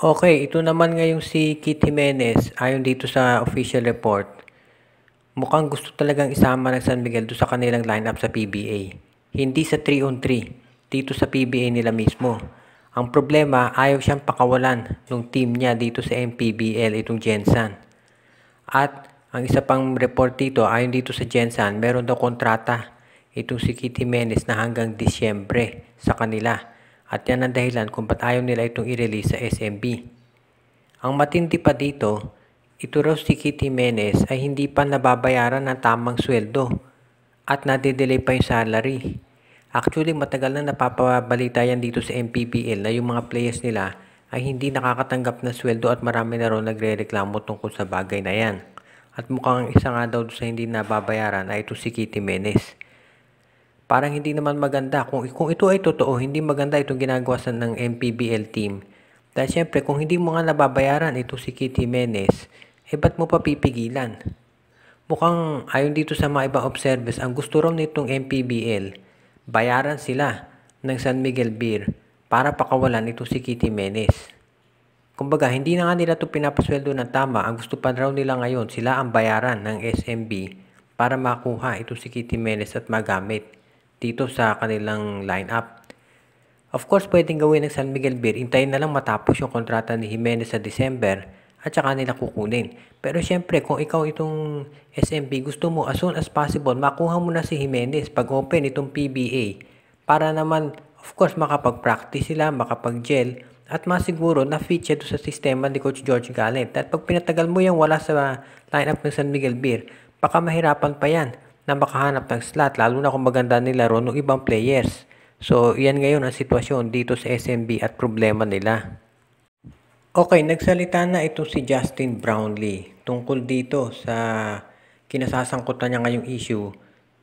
Okay, ito naman ngayong si Kit Jimenez ayon dito sa official report. Mukhang gusto talagang isama ng San Miguel do sa kanilang lineup sa PBA. Hindi sa 3 on 3, dito sa PBA nila mismo. Ang problema, ayaw siyang pakawalan ng team niya dito sa MPBL itong Jensen. At ang isa pang report dito, ayon dito sa Jensen, meron daw kontrata itong si Kit Jimenez na hanggang Disyembre sa kanila at yan ang dahilan kung ba't ayaw nila itong i-release sa SMB. Ang matindi pa dito, ito raw si Kitty Menes ay hindi pa nababayaran ng tamang sweldo at nadidelay pa yung salary. Actually, matagal na napapabalita yan dito sa MPBL na yung mga players nila ay hindi nakakatanggap ng sweldo at marami na raw nagre-reklamo tungkol sa bagay na yan. At mukhang isa nga daw sa hindi nababayaran ay ito si Kitty Menes parang hindi naman maganda. Kung, kung ito ay totoo, hindi maganda itong ginagawa sa ng MPBL team. Dahil syempre, kung hindi mo nga nababayaran ito si Kitty Jimenez, eh ba't mo pa pipigilan? Mukhang ayon dito sa mga ibang observers, ang gusto raw nitong MPBL, bayaran sila ng San Miguel Beer para pakawalan ito si Kitty Menes. Kumbaga, hindi na nga nila ito pinapasweldo ng tama. Ang gusto pa raw nila ngayon, sila ang bayaran ng SMB para makuha ito si Kitty Menes at magamit dito sa kanilang lineup. Of course, pwedeng gawin ng San Miguel Beer. hintayin na lang matapos yung kontrata ni Jimenez sa December at saka nila kukunin. Pero syempre, kung ikaw itong SMB, gusto mo as soon as possible, makuha mo na si Jimenez pag open itong PBA. Para naman, of course, makapag-practice sila, makapag-gel, at masiguro na fit siya sa sistema ni Coach George Gallant. At pag pinatagal mo yung wala sa lineup ng San Miguel Beer, baka mahirapan pa yan na makahanap ng slot, lalo na kung maganda nilaro ng ibang players. So, yan ngayon ang sitwasyon dito sa SMB at problema nila. Okay, nagsalita na ito si Justin Brownlee tungkol dito sa kinasasangkutan niya ngayong issue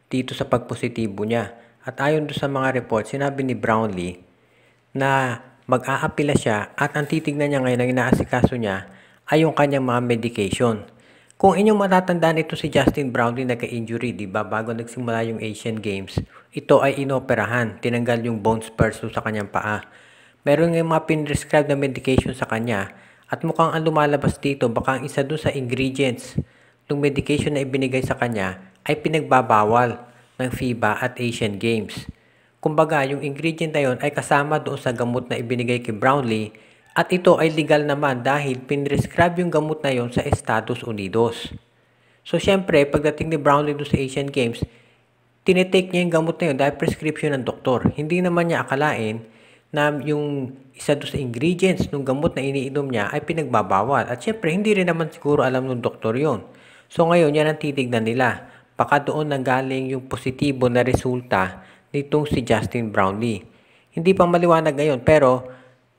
dito sa pagpositibo niya. At ayon doon sa mga report, sinabi ni Brownlee na mag-aapila siya at ang titignan niya ngayon ang inaasikaso niya ay yung kanyang mga medication. Kung inyong matatandaan ito si Justin Brown din nagka-injury, di ba? Bago nagsimula yung Asian Games, ito ay inoperahan. Tinanggal yung bone spurs sa kanyang paa. Meron ngayong mga pinrescribe na medication sa kanya at mukhang ang lumalabas dito baka ang isa dun sa ingredients ng medication na ibinigay sa kanya ay pinagbabawal ng FIBA at Asian Games. Kumbaga, yung ingredient na yun ay kasama doon sa gamot na ibinigay kay Brownlee at ito ay legal naman dahil pinrescribe yung gamot na yon sa Estados Unidos. So syempre, pagdating ni Brownlee sa Asian Games, tinetake niya yung gamot na yun dahil prescription ng doktor. Hindi naman niya akalain na yung isa doon sa ingredients ng gamot na iniinom niya ay pinagbabawal. At syempre, hindi rin naman siguro alam ng doktor yon. So ngayon, yan ang titignan nila. Baka doon nanggaling yung positibo na resulta nitong si Justin Brownlee. Hindi pa maliwanag ngayon pero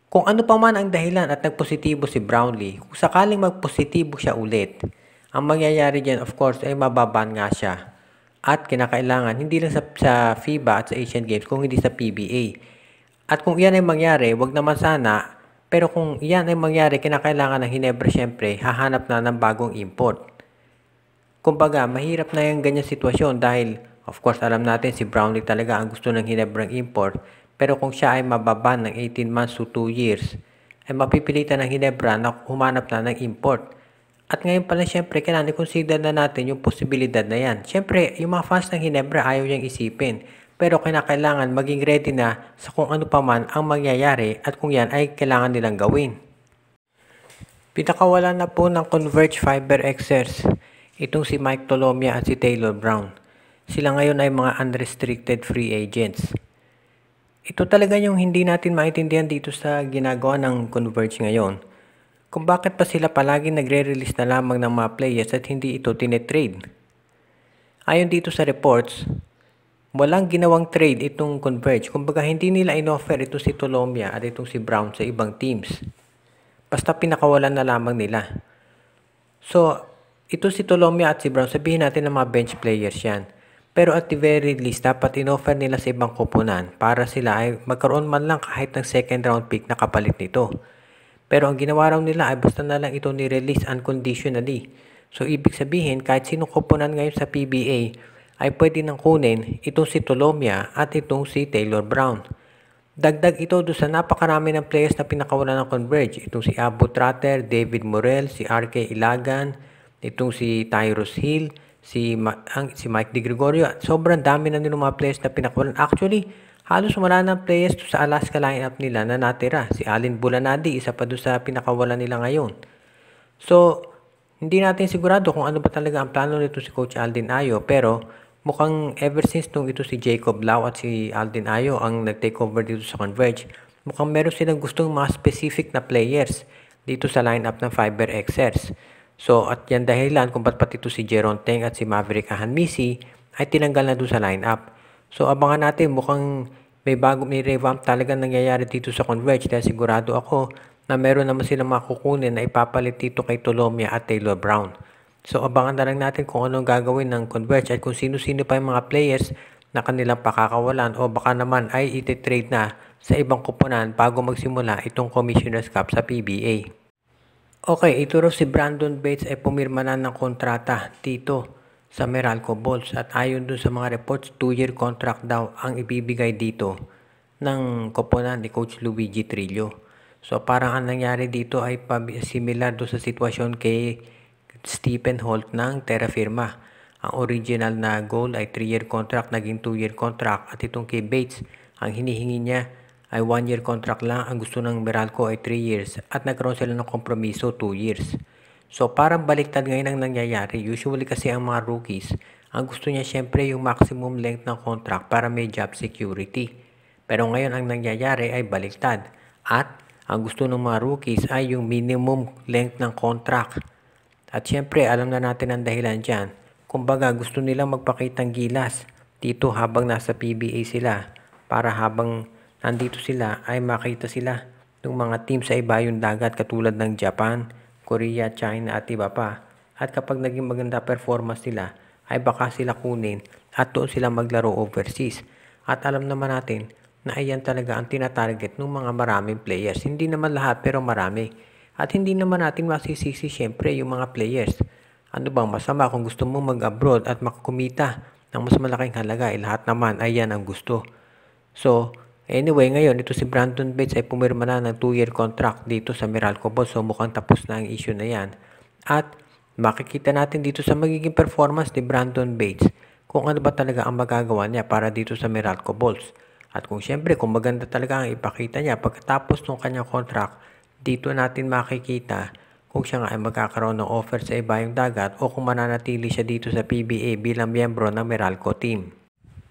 kung ano pa man ang dahilan at nagpositibo si Brownlee, kung sakaling magpositibo siya ulit, ang mangyayari dyan of course ay mababan nga siya. At kinakailangan hindi lang sa, sa FIBA at sa Asian Games kung hindi sa PBA. At kung iyan ay mangyari, wag naman sana, pero kung iyan ay mangyari, kinakailangan ng Hinebra syempre hahanap na ng bagong import. Kumbaga, mahirap na yung ganyan sitwasyon dahil of course alam natin si Brownlee talaga ang gusto ng Hinebrang import pero kung siya ay mababa ng 18 months to 2 years, ay mapipilitan ng Hinebra na humanap na ng import. At ngayon pala syempre kailangan i-consider na natin yung posibilidad na yan. Syempre, yung mga fans ng Hinebra ayaw niyang isipin. Pero kinakailangan maging ready na sa kung ano pa man ang mangyayari at kung yan ay kailangan nilang gawin. Pinakawalan na po ng Converge Fiber Xers, itong si Mike Tolomia at si Taylor Brown. Sila ngayon ay mga unrestricted free agents. Ito talaga yung hindi natin maintindihan dito sa ginagawa ng Converge ngayon. Kung bakit pa sila palagi nagre-release na lamang ng mga players at hindi ito tinetrade. Ayon dito sa reports, walang ginawang trade itong Converge. Kumbaga hindi nila inoffer itong si Tolomia at itong si Brown sa ibang teams. Basta pinakawalan na lamang nila. So, ito si Tolomia at si Brown, sabihin natin na mga bench players yan. Pero at the very least, dapat inoffer nila sa ibang kupunan para sila ay magkaroon man lang kahit ng second round pick na kapalit nito. Pero ang ginawa raw nila ay basta na lang ito ni-release unconditionally. So ibig sabihin kahit sinong kupunan ngayon sa PBA ay pwede nang kunin itong si Tolomia at itong si Taylor Brown. Dagdag ito doon sa napakarami ng players na pinakawala ng Converge. Itong si Abu Trotter, David Morel, si RK Ilagan, itong si Tyrus Hill, si, ang, si Mike Di Gregorio. At sobrang dami na din ng mga players na pinakwalan. Actually, halos wala ng players to sa Alaska lineup nila na natira. Si Alin Bulanadi, isa pa doon sa pinakawala nila ngayon. So, hindi natin sigurado kung ano ba talaga ang plano nito si Coach Alden Ayo. Pero, mukhang ever since nung ito si Jacob Lau at si Alden Ayo ang nag-take over dito sa Converge, mukhang meron silang gustong mga specific na players dito sa lineup ng Fiber Xers. So at yan dahilan kung ba't pati ito si Jeron Teng at si Maverick Ahanmisi ay tinanggal na doon sa lineup. So abangan natin mukhang may bago may revamp talaga nangyayari dito sa Converge dahil sigurado ako na meron naman silang makukunin na ipapalit dito kay Tolomia at Taylor Brown. So abangan na lang natin kung anong gagawin ng Converge at kung sino-sino pa yung mga players na kanilang pakakawalan o baka naman ay ititrade na sa ibang kupunan bago magsimula itong Commissioner's Cup sa PBA. Okay, ito raw si Brandon Bates ay pumirma na ng kontrata dito sa Meralco Bolts at ayon dun sa mga reports, 2-year contract daw ang ibibigay dito ng koponan ni Coach Luigi Trillo. So parang ang nangyari dito ay similar do sa sitwasyon kay Stephen Holt ng Terra Firma. Ang original na goal ay 3-year contract, naging 2-year contract at itong kay Bates, ang hinihingi niya ay 1 year contract lang ang gusto ng Meralco ay 3 years at nagkaroon sila ng kompromiso 2 years. So parang baliktad ngayon ang nangyayari. Usually kasi ang mga rookies, ang gusto niya syempre yung maximum length ng contract para may job security. Pero ngayon ang nangyayari ay baliktad. At ang gusto ng mga rookies ay yung minimum length ng contract. At syempre alam na natin ang dahilan dyan. Kumbaga gusto nilang magpakitang gilas dito habang nasa PBA sila para habang Nandito sila ay makita sila ng mga team sa ibayong dagat katulad ng Japan, Korea, China at iba pa. At kapag naging maganda performance nila ay baka sila kunin at doon sila maglaro overseas. At alam naman natin na ayan talaga ang tinatarget ng mga maraming players. Hindi naman lahat pero marami. At hindi naman natin masisisi siyempre yung mga players. Ano bang masama kung gusto mong mag-abroad at makakumita ng mas malaking halaga? Eh, lahat naman, ayan ang gusto. So, Anyway, ngayon ito si Brandon Bates ay pumirma na ng 2-year contract dito sa Meralco Ball. So mukhang tapos na ang issue na yan. At makikita natin dito sa magiging performance ni Brandon Bates kung ano ba talaga ang magagawa niya para dito sa Meralco Balls. At kung siyempre, kung maganda talaga ang ipakita niya pagkatapos ng kanyang contract, dito natin makikita kung siya nga ay magkakaroon ng offer sa iba yung dagat o kung mananatili siya dito sa PBA bilang miyembro ng Meralco team.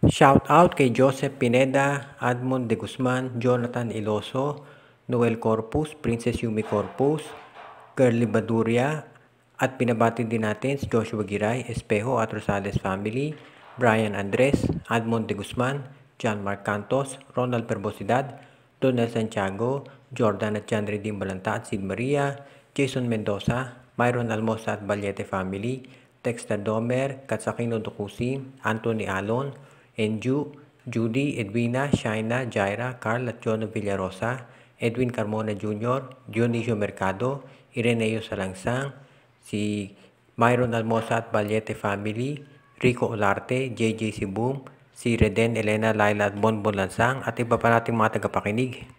Shout out kay Joseph Pineda, Admon De Guzman, Jonathan Iloso, Noel Corpus, Princess Yumi Corpus, Curly Baduria, at pinabati din natin si Joshua Giray, Espejo at Rosales Family, Brian Andres, Admon De Guzman, John Mark Cantos, Ronald Perbosidad, Donald Santiago, Jordan at Chandri Dimbalanta at Sid Maria, Jason Mendoza, Myron Almosa at Balyete Family, Texter Domer, Katsakino Dukusi, Anthony Alon, Enju, Judy, Edwina, Shaina, Jaira, Carl at Jono Villarosa, Edwin Carmona Jr., Dionisio Mercado, Ireneo Salangsang, si Myron Almosa at Valiete Family, Rico Olarte, JJ Sibum, si Reden Elena Laila at Bonbon Lansang at iba pa nating mga tagapakinig.